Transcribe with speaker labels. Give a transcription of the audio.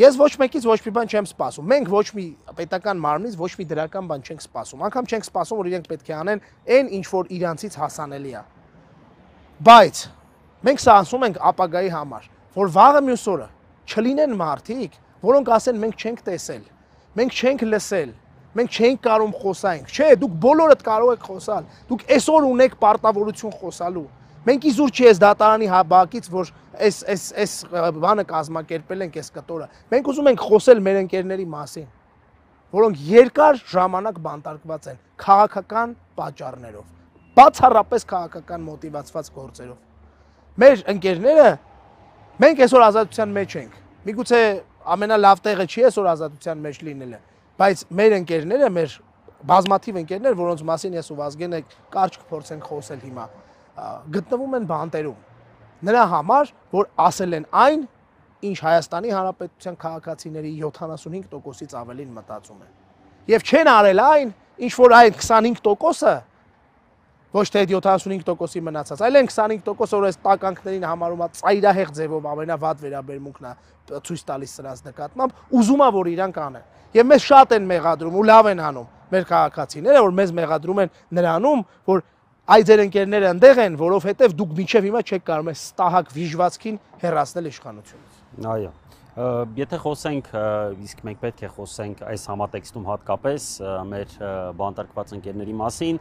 Speaker 1: Ես ոչ մեկից ոչ մի բան չեմ սպասում։ Մենք ոչ մի պետական մարմնից ոչ մի դրական բան չենք սպասում։ Անկամ չենք սպասում, որ իրենք պետք է անեն այն ինչ որ իրանցից հասանելի է։ Բայց մենք սա ասում ենք ապագայի համար, որ վաղը մյուս օրը չլինեն մարդիկ, որոնք ասեն մենք չենք տեսել, մենք չենք լսել, մենք չենք կարող խոսանք։ Չէ, դուք բոլորդ կարող եք խոսալ։ Դուք այսօր ունեք պարտավորություն խոսալու Մենք իզուր չի ես դատարանի հաբակից, որ այս այս այս բանը կազմակերպել ենք այս կտորը։ Մենք ուզում ենք խոսել մեր ընկերների մասին, որոնք երկար ժամանակ բանտարկված են քաղաքական պատճառներով, բացառապես քաղաքական մոտիվացված գործերով։ Մեր ընկերները մենք այսօր ազատության մեջ ենք։ Միգուցե ամենալավ տեղը չի այսօր ազատության մեջ լինելը, բայց մեր ընկերները, մեր բազմաթիվ ընկերներ, որոնց մասին ես ու Վազգենը կարճ կփորձենք խոսել հիմա, գտնվում են բանտերում։ Նրա համար, որ ասել են այն, ինչ Հայաստանի Հանրապետության քաղաքացիների 75%-ից ավելին մտածում են։ Եվ չեն արել այն, ինչ որ այդ 25%-ը ոչ թե այդ 75%-ի մնացած, այլ այն 25%-ը, որ այս տականքներին համարումա ծայրահեղ ձևով ամենավատ վերաբերմունքն է ցույց տալիս սրանց նկատմամբ, ուզում է որ իրանք անեն։ Եվ մեզ շատ են մեղադրում ու լավ են անում մեր քաղաքացիները, որ մեզ մեղադրում են նրանում, որ այ ձեր ընկերները ընդեղ են, որովհետև դուք մինչև հիմա չեք կարող ես ստահակ վիժվածքին հեռացնել իշխանությունից։ Այո։ Եթե խոսենք, իսկ մենք պետք է խոսենք այս համատեքստում հատկապես մեր բանտարկված ընկերների մասին,